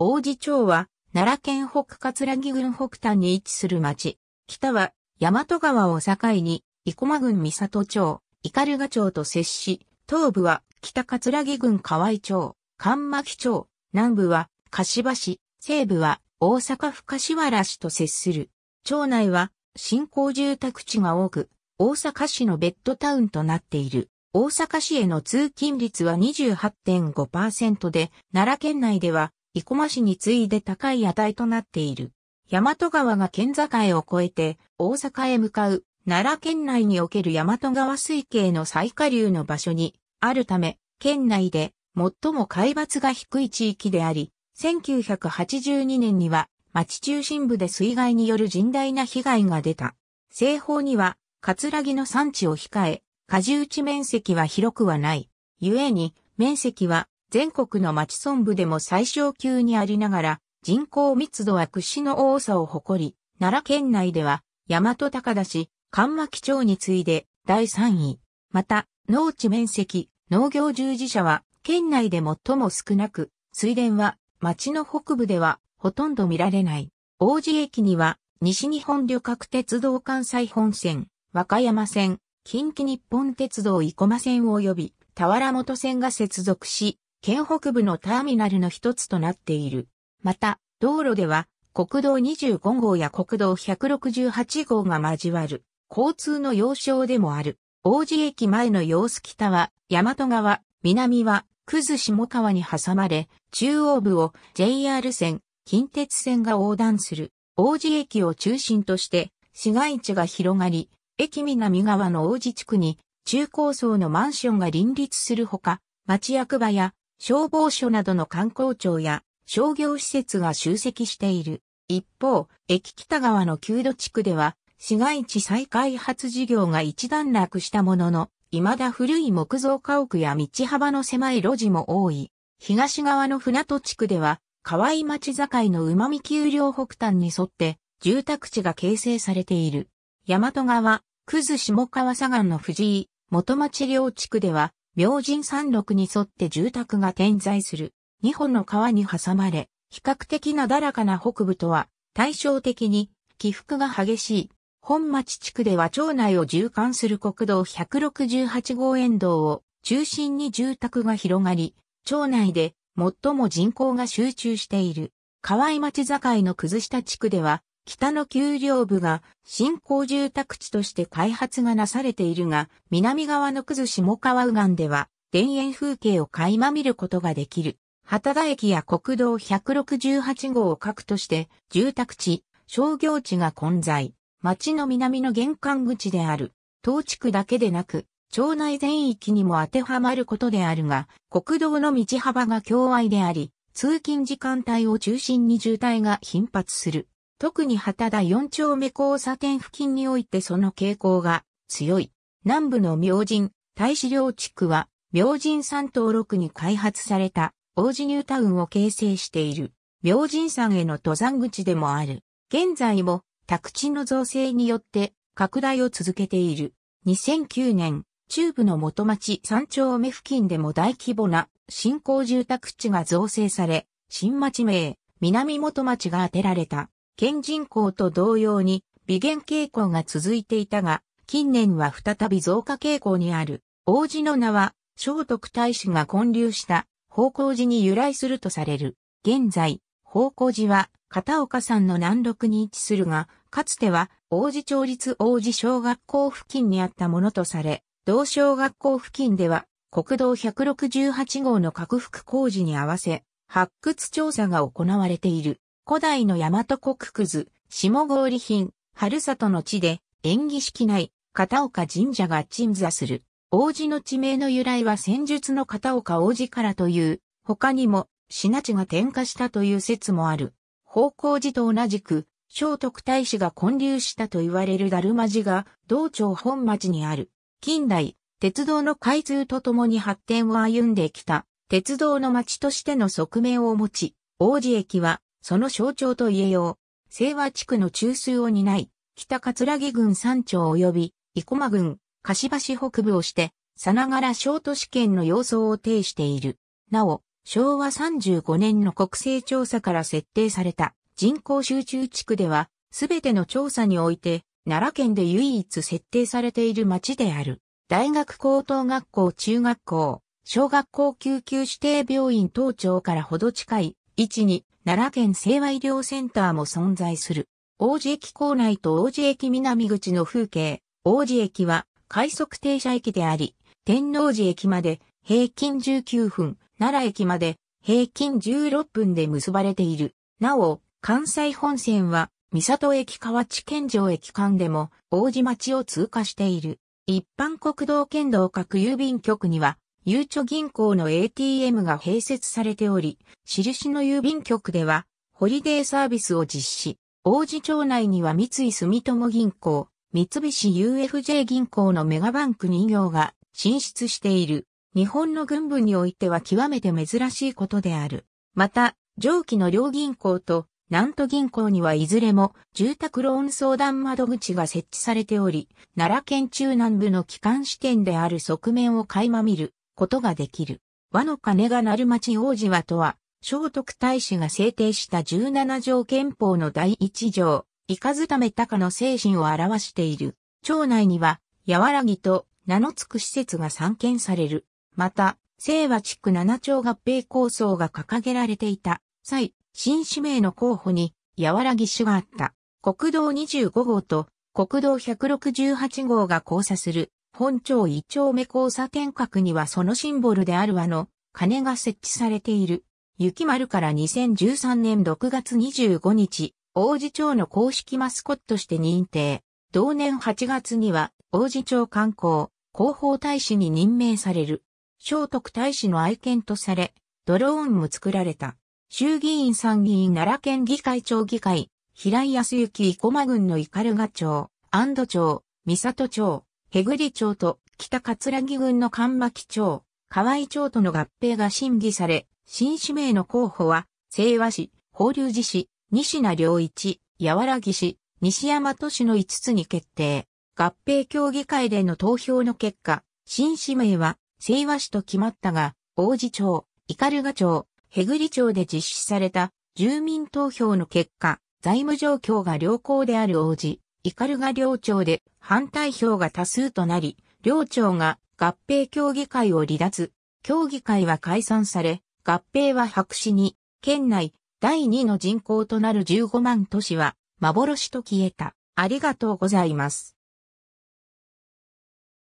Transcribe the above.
王地町は、奈良県北葛城郡北端に位置する町。北は、大和川を境に、生駒郡三里町、斑鳩町と接し、東部は、北葛城郡河合町、神巻町、南部は、柏市、西部は、大阪府柏原市と接する。町内は、新興住宅地が多く、大阪市のベッドタウンとなっている。大阪市への通勤率は28.5%で、奈良県内では生駒市に次いで高い値となっている。大和川が県境を越えて大阪へ向かう奈良県内における大和川水系の最下流の場所にあるため、県内で最も海抜が低い地域であり、1982年には町中心部で水害による甚大な被害が出た。西方には、葛城の産地を控え、果樹地面積は広くはない。故に、面積は全国の町村部でも最小級にありながら、人口密度は屈指の多さを誇り、奈良県内では、大和高田市、関牧町に次いで第3位。また、農地面積、農業従事者は、県内で最も少なく、水田は、町の北部では、ほとんど見られない。王子駅には、西日本旅客鉄道関西本線、和歌山線、近畿日本鉄道生駒線及び、田原本線が接続し、県北部のターミナルの一つとなっている。また、道路では国道25号や国道168号が交わる交通の要衝でもある。王子駅前の様子北は大和川、南はくず下川に挟まれ、中央部を JR 線、近鉄線が横断する。王子駅を中心として市街地が広がり、駅南側の王子地区に中高層のマンションが林立するほか、町役場や消防署などの観光庁や商業施設が集積している。一方、駅北側の旧土地区では、市街地再開発事業が一段落したものの、未だ古い木造家屋や道幅の狭い路地も多い。東側の船戸地区では、河合町境の旨味丘陵北端に沿って、住宅地が形成されている。大和川、くず下川左岸の藤井、元町両地区では、明神山麓に沿って住宅が点在する、二本の川に挟まれ、比較的なだらかな北部とは、対照的に、起伏が激しい。本町地区では町内を縦貫する国道168号沿道を中心に住宅が広がり、町内で最も人口が集中している。河合町境の崩した地区では北の丘陵部が新興住宅地として開発がなされているが、南側のくず下川右岸では、田園風景を垣間見ることができる。旗田駅や国道168号を核として、住宅地、商業地が混在。町の南の玄関口である。東地区だけでなく、町内全域にも当てはまることであるが、国道の道幅が狭隘であり、通勤時間帯を中心に渋滞が頻発する。特に旗田4丁目交差点付近においてその傾向が強い。南部の明神、大使領地区は、明神山登録に開発された、王子ニュータウンを形成している、明神山への登山口でもある。現在も、宅地の造成によって、拡大を続けている。2009年、中部の元町山丁目付近でも大規模な新興住宅地が造成され、新町名、南元町が当てられた。県人口と同様に微減傾向が続いていたが、近年は再び増加傾向にある。王子の名は、聖徳太子が建立した宝光寺に由来するとされる。現在、宝光寺は片岡山の南麓に位置するが、かつては王子町立王子小学校付近にあったものとされ、同小学校付近では国道168号の拡幅工事に合わせ、発掘調査が行われている。古代の大和国くず、下郡品、春里の地で、演技式内、片岡神社が鎮座する。王子の地名の由来は戦術の片岡王子からという、他にも、品地が転化したという説もある。方向寺と同じく、聖徳太子が建立したと言われるダルマ寺が、道庁本町にある。近代、鉄道の開通とともに発展を歩んできた、鉄道の町としての側面を持ち、王子駅は、その象徴と言えよう。清和地区の中枢を担い、北葛城郡山町及び、生駒郡、柏市北部をして、さながら小都市圏の様相を呈している。なお、昭和35年の国勢調査から設定された人口集中地区では、すべての調査において、奈良県で唯一設定されている町である。大学高等学校中学校、小学校救急指定病院等庁からほど近い位置に奈良県清和医療センターも存在する。王子駅構内と王子駅南口の風景、王子駅は快速停車駅であり、天王寺駅まで平均19分、奈良駅まで平均16分で結ばれている。なお、関西本線は、三里駅河内県城駅間でも、王子町を通過している。一般国道県道各郵便局には、ゆうちょ銀行の ATM が併設されており、印の郵便局では、ホリデーサービスを実施。王子町内には三井住友銀行、三菱 UFJ 銀行のメガバンク2行が進出している。日本の軍部においては極めて珍しいことである。また、上記の両銀行と南都銀行にはいずれも住宅ローン相談窓口が設置されており、奈良県中南部の基幹支店である側面を垣間見ることができる。和の鐘が鳴る町王子はとは、聖徳太子が制定した17条憲法の第1条、いかずためたかの精神を表している。町内には、やわらぎと名の付く施設が散見される。また、清和地区七町合併構想が掲げられていた際、新指名の候補に、やわらぎ市があった。国道25号と国道168号が交差する本町一丁目交差点角にはそのシンボルである輪の鐘が設置されている。雪丸から2013年6月25日、王子町の公式マスコットして認定。同年8月には王子町観光広報大使に任命される。聖徳大使の愛犬とされ、ドローンも作られた。衆議院参議院奈良県議会長議会、平井康之生駒郡の怒鳩町、安堵町、三里町、ヘグリ町と北葛城郡の神巻町、河合町との合併が審議され、新指名の候補は、清和市、法隆寺市、西名良一、柔らぎ市、西山都市の5つに決定。合併協議会での投票の結果、新指名は、清和市と決まったが、王子町、斑鳩町、ヘグリ町で実施された住民投票の結果、財務状況が良好である王子、ルが寮長で反対票が多数となり、寮長が合併協議会を離脱、協議会は解散され、合併は白紙に、県内第2の人口となる15万都市は幻と消えた。ありがとうございます。